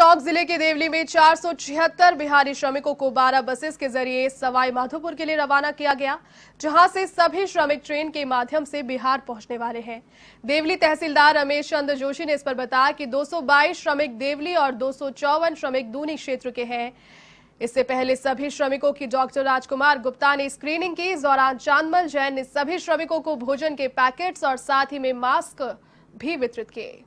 टोंक जिले के देवली में चार बिहारी श्रमिकों को 12 बसेस के जरिए सवाई माधोपुर के लिए रवाना किया गया जहां से सभी श्रमिक ट्रेन के माध्यम से बिहार पहुंचने वाले हैं देवली तहसीलदार रमेश चंद्र जोशी ने इस पर बताया कि 222 श्रमिक देवली और दो श्रमिक दूनी क्षेत्र के हैं इससे पहले सभी श्रमिकों की डॉक्टर राजकुमार गुप्ता ने स्क्रीनिंग की इस दौरान चांदमल जैन ने सभी श्रमिकों को भोजन के पैकेट्स और साथ ही में मास्क भी वितरित किए